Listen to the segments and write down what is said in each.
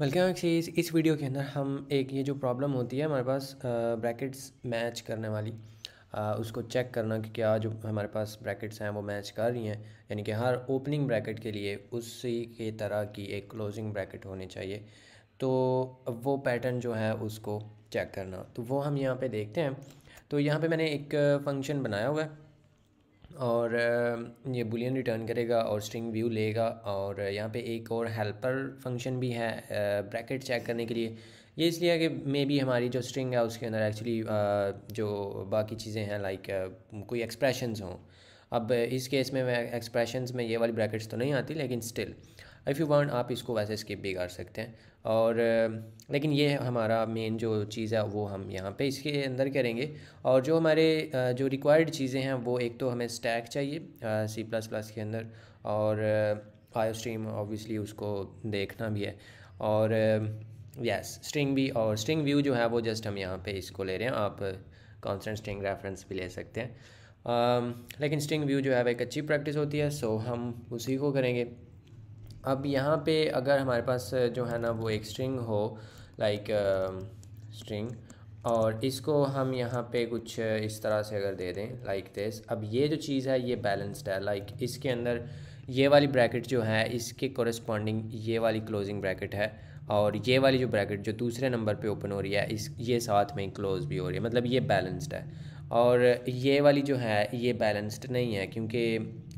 welcome हाँ, चीज़ इस video के अंदर हम एक ये जो प्रॉब्लम होती है हमारे पास ब्रैकेट्स मैच करने वाली आ, उसको चेक करना कि क्या जो हमारे पास ब्रैकेट्स हैं वो मैच कर रही हैं यानी कि हर ओपनिंग ब्रैकेट के लिए उसी के तरह की एक क्लोजिंग ब्रैकेट होनी चाहिए तो वो पैटर्न जो है उसको चेक करना तो वो हम यहाँ पे देखते हैं तो यहाँ पे मैंने एक फंक्शन बनाया हुआ है और ये बुलियन रिटर्न करेगा और स्ट्रिंग व्यू लेगा और यहाँ पे एक और हेल्पर फंक्शन भी है ब्रैकेट चेक करने के लिए ये इसलिए है कि मे बी हमारी जो स्ट्रिंग है उसके अंदर एक्चुअली जो बाकी चीज़ें हैं लाइक कोई एक्सप्रेशंस हों अब इस केस में मैं एक्सप्रेशंस में ये वाली ब्रैकेट्स तो नहीं आती लेकिन स्टिल इफ़ यू वांट आप इसको वैसे स्किप भी कर सकते हैं और लेकिन ये हमारा मेन जो चीज़ है वो हम यहाँ पे इसके अंदर करेंगे और जो हमारे जो रिक्वायर्ड चीज़ें हैं वो एक तो हमें स्टैक चाहिए सी प्लस प्लस के अंदर और फाइव स्ट्रीम ऑब्वियसली उसको देखना भी है और यस स्ट्रिंग भी और स्ट्रिंग व्यू जो है वो जस्ट हम यहाँ पे इसको ले रहे हैं आप कॉन्सटेंट स्ट्रिंग रेफरेंस भी ले सकते हैं लेकिन स्ट्रिंग व्यू जो है वह एक अच्छी प्रैक्टिस होती है सो हम उसी को करेंगे अब यहाँ पे अगर हमारे पास जो है ना वो एक स्ट्रिंग हो लाइक स्ट्रिंग और इसको हम यहाँ पे कुछ इस तरह से अगर दे दें लाइक like दिस अब ये जो चीज़ है ये बैलेंस्ड है लाइक like इसके अंदर ये वाली ब्रैकेट जो है इसके कॉरस्पॉन्डिंग ये वाली क्लोजिंग ब्रैकेट है और ये वाली जो ब्रैकेट जो दूसरे नंबर पे ओपन हो रही है इस ये साथ में क्लोज़ भी हो रही है मतलब ये बैलेंस्ड है और ये वाली जो है ये बैलेंस्ड नहीं है क्योंकि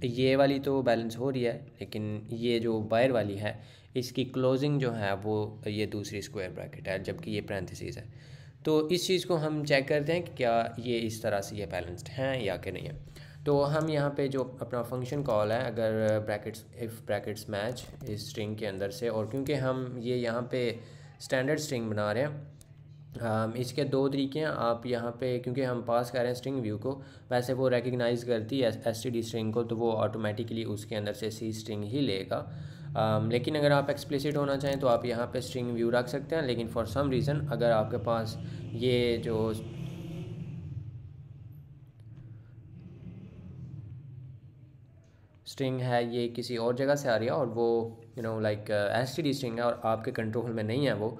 ये वाली तो बैलेंस हो रही है लेकिन ये जो वायर वाली है इसकी क्लोजिंग जो है वो ये दूसरी स्क्वायर ब्रैकेट है जबकि ये पैंथसिस है तो इस चीज़ को हम चेक करते हैं कि क्या ये इस तरह से ये बैलेंस्ड हैं या कि नहीं है तो हम यहाँ पे जो अपना फंक्शन कॉल है अगर ब्रैकेट्स इफ़ ब्रैकेट्स मैच इस स्ट्रिंग के अंदर से और क्योंकि हम ये यहाँ पे स्टैंडर्ड स्ट्रिंग बना रहे हैं Um, इसके दो तरीके हैं आप यहाँ पे क्योंकि हम पास कर रहे हैं स्ट्रिंग व्यू को वैसे वो रिकग्नाइज करती है एस टी डी स्ट्रिंग को तो वो ऑटोमेटिकली उसके अंदर से सी स्ट्रिंग ही लेगा um, लेकिन अगर आप एक्सप्लिसिट होना चाहें तो आप यहाँ पे स्ट्रिंग व्यू रख सकते हैं लेकिन फॉर सम रीज़न अगर आपके पास ये जो स्ट्रिंग है ये किसी और जगह से आ रही है और वो you know like S T D string है और आपके कंट्रोल में नहीं है वो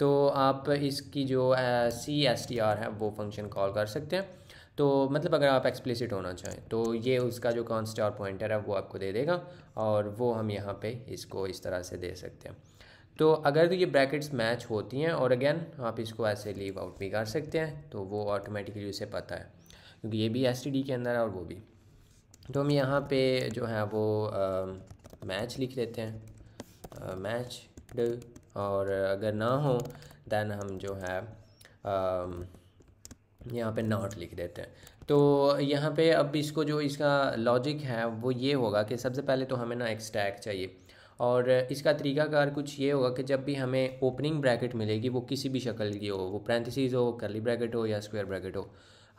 तो आप इसकी जो सी एस टी आर है वो फंक्शन कॉल कर सकते हैं तो मतलब अगर आप एक्सप्लिसिट होना चाहें तो ये उसका जो कॉन्स्ट और पॉइंटर है वो आपको दे देगा और वो हम यहाँ पे इसको इस तरह से दे सकते हैं तो अगर तो ये ब्रैकेट्स मैच होती हैं और अगेन आप इसको ऐसे लीव आउट भी कर सकते हैं तो वो ऑटोमेटिकली उसे पता है क्योंकि ये भी एस के अंदर है और वो भी तो हम यहाँ पर जो है वो मैच लिख लेते हैं मैच और अगर ना हो दैन हम जो है यहाँ पे नॉट लिख देते हैं तो यहाँ पे अब इसको जो इसका लॉजिक है वो ये होगा कि सबसे पहले तो हमें ना एक स्टैक चाहिए और इसका तरीकाकार कुछ ये होगा कि जब भी हमें ओपनिंग ब्रैकेट मिलेगी वो किसी भी शक्ल की हो वो पैंतीसीज हो करली ब्रैकेट हो या स्क्वायर ब्रैकेट हो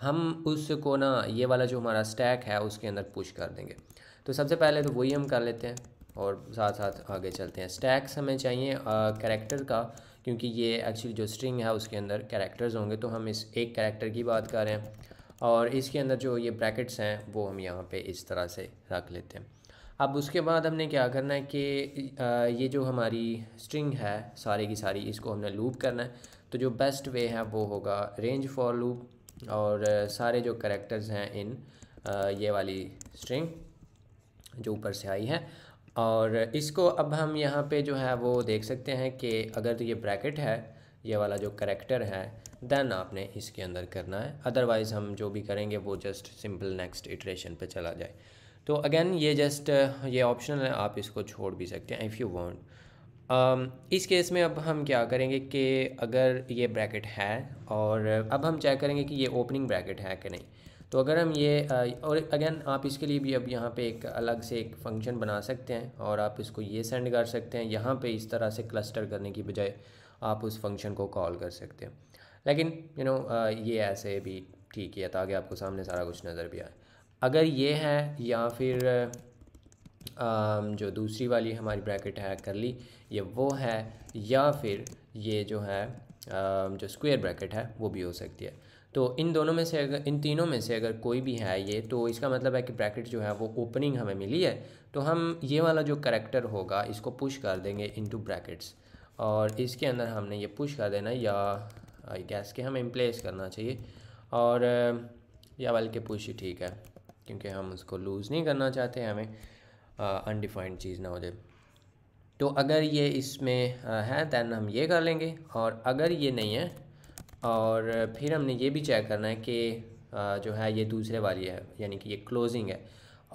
हम उसको ना ये वाला जो हमारा स्टैक है उसके अंदर पुश कर देंगे तो सबसे पहले तो वही हम कर लेते हैं और साथ साथ आगे चलते हैं स्टैक्स हमें चाहिए करेक्टर का क्योंकि ये एक्चुअली जो स्ट्रिंग है उसके अंदर करेक्टर्स होंगे तो हम इस एक करेक्टर की बात कर रहे हैं और इसके अंदर जो ये ब्रैकेट्स हैं वो हम यहाँ पे इस तरह से रख लेते हैं अब उसके बाद हमने क्या करना है कि ये जो हमारी स्ट्रिंग है सारी की सारी इसको हमने लूप करना है तो जो बेस्ट वे है वो होगा रेंज फॉर लूप और सारे जो करेक्टर्स हैं इन ये वाली स्ट्रिंग जो ऊपर से आई है और इसको अब हम यहाँ पे जो है वो देख सकते हैं कि अगर ये ब्रैकेट है ये वाला जो करेक्टर है देन आपने इसके अंदर करना है अदरवाइज़ हम जो भी करेंगे वो जस्ट सिंपल नेक्स्ट इटरेशन पे चला जाए तो अगेन ये जस्ट ये ऑप्शनल है आप इसको छोड़ भी सकते हैं इफ़ यू वांट इस केस में अब हम क्या करेंगे कि अगर ये ब्रैकेट है और अब हम चेक करेंगे कि ये ओपनिंग ब्रैकेट है कि नहीं तो अगर हम ये और अगेन आप इसके लिए भी अब यहाँ पे एक अलग से एक फंक्शन बना सकते हैं और आप इसको ये सेंड कर सकते हैं यहाँ पे इस तरह से क्लस्टर करने की बजाय आप उस फंक्शन को कॉल कर सकते हैं लेकिन यू नो ये ऐसे भी ठीक है ताकि आपको सामने सारा कुछ नज़र भी आए अगर ये है या फिर जो दूसरी वाली हमारी ब्रैकेट है कर ली ये वो है या फिर ये जो है जो स्क्वायर ब्रैकेट है वो भी हो सकती है तो इन दोनों में से अगर इन तीनों में से अगर कोई भी है ये तो इसका मतलब है कि ब्रैकेट जो है वो ओपनिंग हमें मिली है तो हम ये वाला जो करेक्टर होगा इसको पुश कर देंगे इनटू ब्रैकेट्स और इसके अंदर हमने ये पुश कर देना या आई गैस के हमें इम्प्लेस करना चाहिए और या बल्कि पुश ही ठीक है क्योंकि हम उसको लूज़ नहीं करना चाहते हमें अनडिफाइंड चीज़ ना हो जाए तो अगर ये इसमें है दैन हम ये कर लेंगे और अगर ये नहीं है और फिर हमने ये भी चेक करना है कि जो है ये दूसरे वाली है यानी कि ये क्लोजिंग है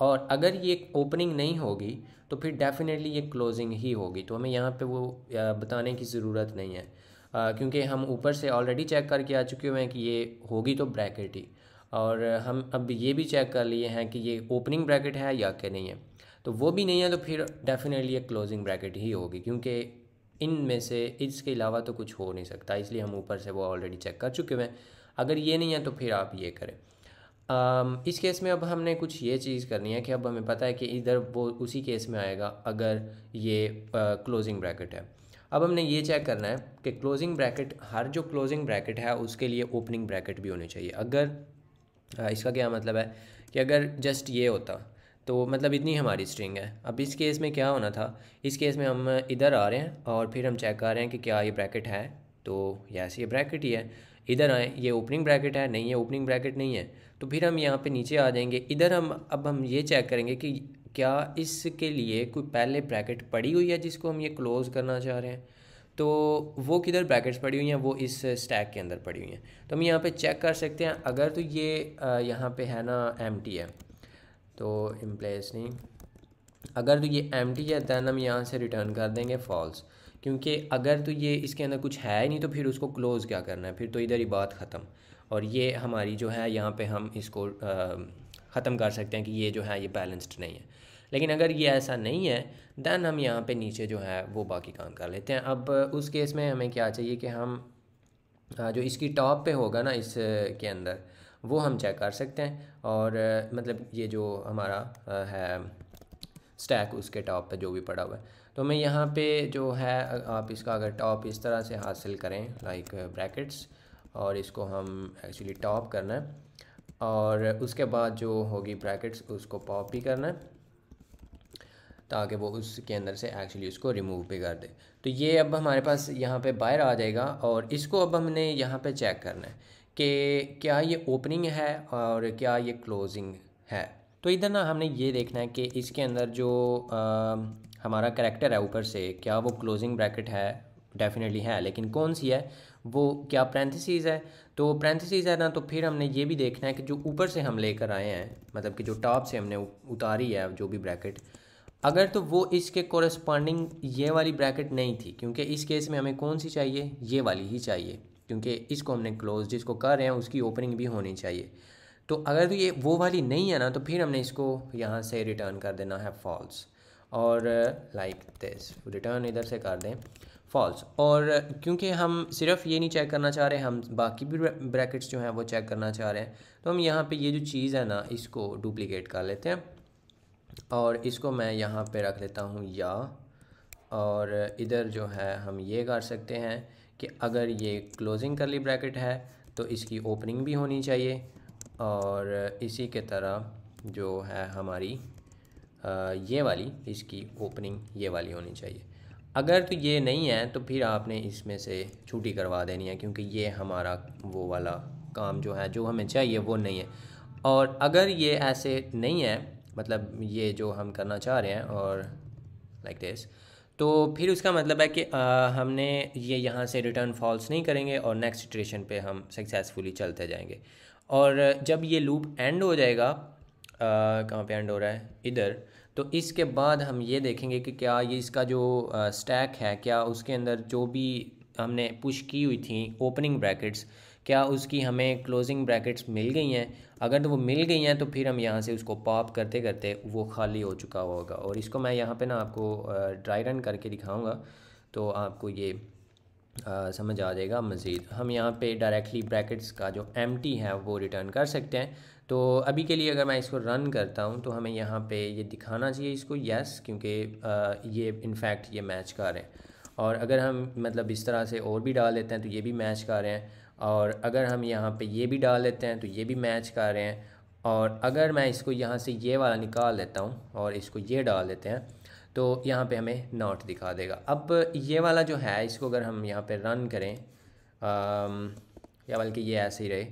और अगर ये ओपनिंग नहीं होगी तो फिर डेफिनेटली ये क्लोजिंग ही होगी तो हमें यहाँ पे वो बताने की ज़रूरत नहीं है क्योंकि हम ऊपर से ऑलरेडी चेक करके आ चुके हुए हैं कि ये होगी तो ब्रैकेट ही और हम अब ये भी चेक कर लिए हैं कि ये ओपनिंग ब्रैकेट है या कि नहीं है तो वो भी नहीं है तो फिर डेफिनेटली एक क्लोजिंग ब्रैकेट ही होगी क्योंकि इन में से इसके अलावा तो कुछ हो नहीं सकता इसलिए हम ऊपर से वो ऑलरेडी चेक कर चुके हैं अगर ये नहीं है तो फिर आप ये करें आ, इस केस में अब हमने कुछ ये चीज़ करनी है कि अब हमें पता है कि इधर वो उसी केस में आएगा अगर ये क्लोजिंग ब्रैकेट है अब हमने ये चेक करना है कि क्लोजिंग ब्रैकेट हर जो क्लोजिंग ब्रैकेट है उसके लिए ओपनिंग ब्रैकेट भी होनी चाहिए अगर आ, इसका क्या मतलब है कि अगर जस्ट ये होता तो मतलब इतनी हमारी स्ट्रिंग है अब इस केस में क्या होना था इस केस में हम इधर आ रहे हैं और फिर हम चेक कर रहे हैं कि क्या ये ब्रैकेट है तो यस ये ब्रैकेट ही है इधर आए ये ओपनिंग ब्रैकेट है नहीं है ओपनिंग ब्रैकेट नहीं है तो फिर हम यहाँ पे नीचे आ जाएंगे इधर हम अब हम ये चेक करेंगे कि क्या इसके लिए कोई पहले ब्रैकेट पड़ी हुई है जिसको हम ये क्लोज़ करना चाह रहे हैं तो वो किधर ब्रैकेट्स पड़ी हुई हैं वो इस स्टैक के अंदर पड़ी हुई हैं तो हम यहाँ पे चेक कर सकते हैं अगर तो ये यहाँ पे है ना एम है तो इम्प्लेस नहीं अगर तो ये एम टी है दैन हम यहाँ से रिटर्न कर देंगे फॉल्स क्योंकि अगर तो ये इसके अंदर कुछ है ही नहीं तो फिर उसको क्लोज़ क्या करना है फिर तो इधर ही बात ख़त्म और ये हमारी जो है यहाँ पे हम इसको ख़त्म कर सकते हैं कि ये जो है ये बैलेंस्ड नहीं है लेकिन अगर ये ऐसा नहीं है दैन हम यहाँ पे नीचे जो है वो बाकी काम कर लेते हैं अब उस केस में हमें क्या चाहिए कि हम जो इसकी टॉप पे होगा ना इस के अंदर वो हम चेक कर सकते हैं और मतलब ये जो हमारा है स्टैक उसके टॉप पे जो भी पड़ा हुआ है तो मैं यहाँ पे जो है आप इसका अगर टॉप इस तरह से हासिल करें लाइक ब्रैकेट्स और इसको हम एक्चुअली टॉप करना है और उसके बाद जो होगी ब्रैकेट्स उसको पॉप भी करना है ताकि वो उसके अंदर से एक्चुअली उसको रिमूव भी कर दे तो ये अब हमारे पास यहाँ पे बाहर आ जाएगा और इसको अब हमने यहाँ पे चेक करना है कि क्या ये ओपनिंग है और क्या ये क्लोजिंग है तो इधर ना हमने ये देखना है कि इसके अंदर जो आ, हमारा करेक्टर है ऊपर से क्या वो क्लोजिंग ब्रैकेट है डेफिनेटली है लेकिन कौन सी है वो क्या प्रेंथिसीज है तो प्रेंथिसीज है ना तो फिर हमने ये भी देखना है कि जो ऊपर से हम लेकर आए हैं मतलब कि जो टॉप से हमने उतारी है जो भी ब्रैकेट अगर तो वो इसके कॉरस्पॉन्डिंग ये वाली ब्रैकेट नहीं थी क्योंकि इस केस में हमें कौन सी चाहिए ये वाली ही चाहिए क्योंकि इसको हमने क्लोज जिसको कर रहे हैं उसकी ओपनिंग भी होनी चाहिए तो अगर तो ये वो वाली नहीं है ना तो फिर हमने इसको यहाँ से रिटर्न कर देना है फॉल्स और लाइक दिस रिटर्न इधर से कर दें फॉल्स और क्योंकि हम सिर्फ ये नहीं चेक करना चाह रहे हम बाकी भी ब्रैकेट्स जो हैं वो चेक करना चाह रहे हैं तो हम यहाँ पे ये जो चीज़ है ना इसको डुप्लीकेट कर लेते हैं और इसको मैं यहाँ पे रख लेता हूँ या और इधर जो है हम ये कर सकते हैं कि अगर ये क्लोजिंग करली ब्रैकेट है तो इसकी ओपनिंग भी होनी चाहिए और इसी के तरह जो है हमारी ये वाली इसकी ओपनिंग ये वाली होनी चाहिए अगर तो ये नहीं है तो फिर आपने इसमें से छुट्टी करवा देनी है क्योंकि ये हमारा वो वाला काम जो है जो हमें चाहिए वो नहीं है और अगर ये ऐसे नहीं है मतलब ये जो हम करना चाह रहे हैं और लाइक like दिस तो फिर उसका मतलब है कि आ, हमने ये यहाँ से रिटर्न फॉल्स नहीं करेंगे और नेक्स्ट इटरेशन पे हम सक्सेसफुली चलते जाएंगे और जब ये लूप एंड हो जाएगा कहाँ पे एंड हो रहा है इधर तो इसके बाद हम ये देखेंगे कि क्या ये इसका जो स्टैक है क्या उसके अंदर जो भी हमने पुश की हुई थी ओपनिंग ब्रैकेट्स क्या उसकी हमें क्लोजिंग ब्रैकेट्स मिल गई हैं अगर तो वो मिल गई हैं तो फिर हम यहाँ से उसको पॉप करते करते वो खाली हो चुका होगा और इसको मैं यहाँ पे ना आपको ड्राई रन करके दिखाऊंगा तो आपको ये समझ आ जाएगा मज़ीद हम यहाँ पे डायरेक्टली ब्रैकेट्स का जो एम है वो रिटर्न कर सकते हैं तो अभी के लिए अगर मैं इसको रन करता हूँ तो हमें यहाँ पर ये दिखाना चाहिए इसको यस क्योंकि ये इनफैक्ट ये मैच कर रहे हैं और अगर हम मतलब इस तरह से और भी डाल देते हैं तो ये भी मैच कर रहे हैं और अगर हम यहाँ पे ये भी डाल लेते हैं तो ये भी मैच कर रहे हैं और अगर मैं इसको यहाँ से ये वाला निकाल लेता हूँ और इसको ये डाल लेते हैं तो यहाँ पे हमें नॉट दिखा देगा अब ये वाला जो है इसको अगर हम यहाँ पे रन करें या बल्कि ये ऐसे ही रहे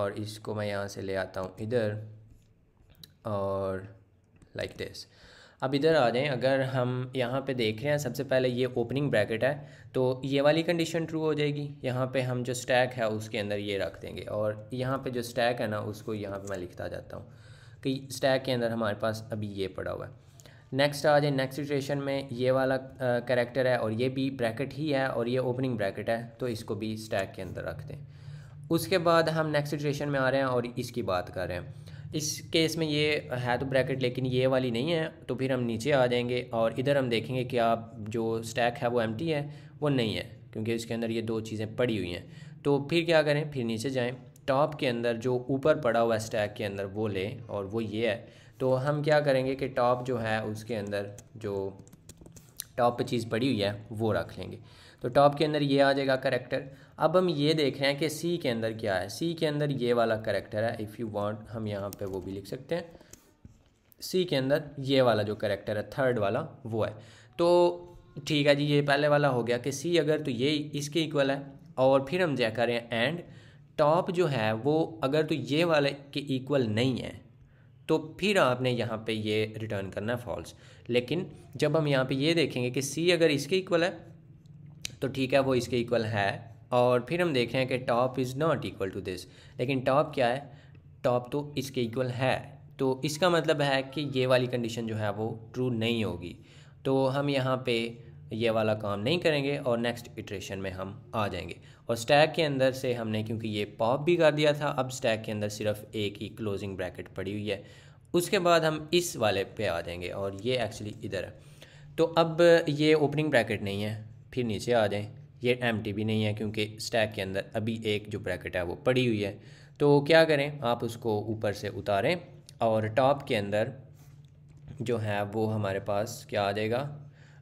और इसको मैं यहाँ से ले आता हूँ इधर और लाइक like दिस अब इधर आ जाएं अगर हम यहाँ पे देख रहे हैं सबसे पहले ये ओपनिंग ब्रैकेट है तो ये वाली कंडीशन ट्रू हो जाएगी यहाँ पे हम जो स्टैक है उसके अंदर ये रख देंगे और यहाँ पे जो स्टैक है ना उसको यहाँ पे मैं लिखता जाता हूँ कि स्टैक के अंदर हमारे पास अभी ये पड़ा हुआ है नेक्स्ट आ जाए नेक्स्ट सिचुएशन में ये वाला करेक्टर है और ये भी ब्रैकेट ही है और ये ओपनिंग ब्रैकेट है तो इसको भी स्टैक के अंदर रख दें उसके बाद हम नेक्स्ट सिचुएशन में आ रहे हैं और इसकी बात कर रहे हैं इस केस में ये है तो ब्रैकेट लेकिन ये वाली नहीं है तो फिर हम नीचे आ जाएंगे और इधर हम देखेंगे कि आप जो स्टैक है वो एम है वो नहीं है क्योंकि इसके अंदर ये दो चीज़ें पड़ी हुई हैं तो फिर क्या करें फिर नीचे जाएँ टॉप के अंदर जो ऊपर पड़ा हुआ स्टैक के अंदर वो लें और वो ये है तो हम क्या करेंगे कि टॉप जो है उसके अंदर जो टॉप पर चीज़ पड़ी हुई है वो रख लेंगे तो टॉप के अंदर ये आ जाएगा करेक्टर अब हम ये देख रहे हैं कि सी के अंदर क्या है सी के अंदर ये वाला करेक्टर है इफ़ यू वॉन्ट हम यहाँ पर वो भी लिख सकते हैं सी के अंदर ये वाला जो करेक्टर है थर्ड वाला वो है तो ठीक है जी ये पहले वाला हो गया कि सी अगर तो ये इसके इक्वल है और फिर हम जय करें एंड टॉप जो है वो अगर तो ये वाले के इक्वल नहीं है तो फिर आपने यहाँ पे ये रिटर्न करना है फॉल्स लेकिन जब हम यहाँ पे ये देखेंगे कि सी अगर इसके इक्वल है तो ठीक है वो इसके इक्वल है और फिर हम देख रहे हैं कि top is not equal to this लेकिन टॉप क्या है टॉप तो इसके इक्वल है तो इसका मतलब है कि ये वाली कंडीशन जो है वो ट्रू नहीं होगी तो हम यहाँ पे ये वाला काम नहीं करेंगे और नेक्स्ट इटरेशन में हम आ जाएंगे और स्टैक के अंदर से हमने क्योंकि ये पॉप भी कर दिया था अब स्टैक के अंदर सिर्फ एक ही क्लोजिंग ब्रैकेट पड़ी हुई है उसके बाद हम इस वाले पे आ जाएंगे और ये एक्चुअली इधर है तो अब ये ओपनिंग ब्रैकेट नहीं है फिर नीचे आ जाएँ ये एम भी नहीं है क्योंकि स्टैक के अंदर अभी एक जो ब्रैकेट है वो पड़ी हुई है तो क्या करें आप उसको ऊपर से उतारें और टॉप के अंदर जो है वो हमारे पास क्या आ जाएगा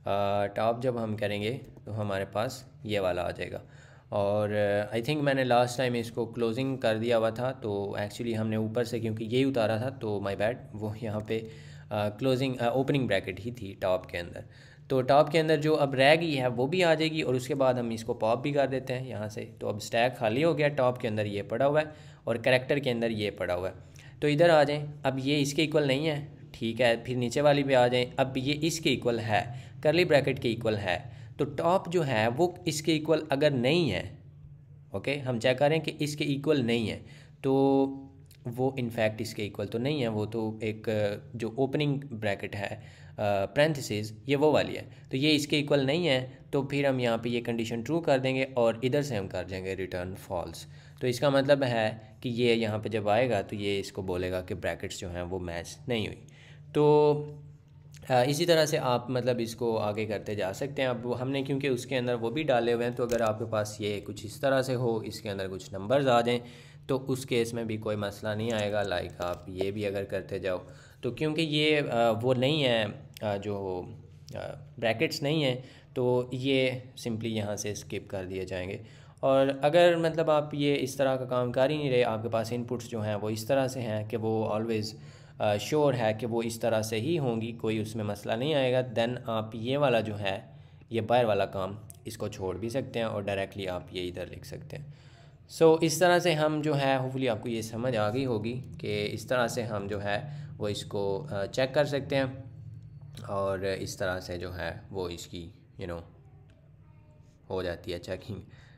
टॉप जब हम करेंगे तो हमारे पास ये वाला आ जाएगा और आई थिंक मैंने लास्ट टाइम इसको क्लोजिंग कर दिया हुआ था तो एक्चुअली हमने ऊपर से क्योंकि यही उतारा था तो माय बैड वो यहाँ पे क्लोजिंग ओपनिंग ब्रैकेट ही थी टॉप के अंदर तो टॉप के अंदर जो अब रह गई है वो भी आ जाएगी और उसके बाद हम इसको पॉप भी कर देते हैं यहाँ से तो अब स्टैक खाली हो गया टॉप के अंदर ये पड़ा हुआ है और करेक्टर के अंदर ये पड़ा हुआ है तो इधर आ जाएं अब ये इसके इक्वल नहीं है ठीक है फिर नीचे वाली भी आ जाएं अब ये इसके इक्वल है करली ब्रैकेट के इक्वल है तो टॉप जो है वो इसके इक्वल अगर नहीं है ओके हम चेक करें कि इसके इक्वल नहीं है तो वो इनफैक्ट इसके इक्वल तो नहीं है वो तो एक जो ओपनिंग ब्रैकेट है प्रेंथिस ये वो वाली है तो ये इसके इक्वल नहीं है तो फिर हम यहाँ पे ये कंडीशन ट्रू कर देंगे और इधर से हम कर देंगे रिटर्न फॉल्स तो इसका मतलब है कि ये यहाँ पे जब आएगा तो ये इसको बोलेगा कि ब्रैकेट्स जो हैं वो मैच नहीं हुई तो इसी तरह से आप मतलब इसको आगे करते जा सकते हैं अब हमने क्योंकि उसके अंदर वो भी डाले हुए हैं तो अगर आपके पास ये कुछ इस तरह से हो इसके अंदर कुछ नंबर्स आ जाएँ तो उस केस में भी कोई मसला नहीं आएगा लाइक आप ये भी अगर करते जाओ तो क्योंकि ये वो नहीं है जो ब्रैकेट्स नहीं हैं तो ये सिंपली यहाँ से स्किप कर दिए जाएंगे और अगर मतलब आप ये इस तरह का काम कर ही नहीं रहे आपके पास इनपुट्स जो हैं वो इस तरह से हैं कि वो ऑलवेज़ श्योर है कि वो इस तरह से ही होंगी कोई उसमें मसला नहीं आएगा देन आप ये वाला जो है ये बायर वाला काम इसको छोड़ भी सकते हैं और डायरेक्टली आप ये इधर लिख सकते हैं सो so, इस तरह से हम जो है होपफुली आपको ये समझ आ गई होगी कि इस तरह से हम जो है वो इसको चेक कर सकते हैं और इस तरह से जो है वो इसकी यू you नो know, हो जाती है चेकिंग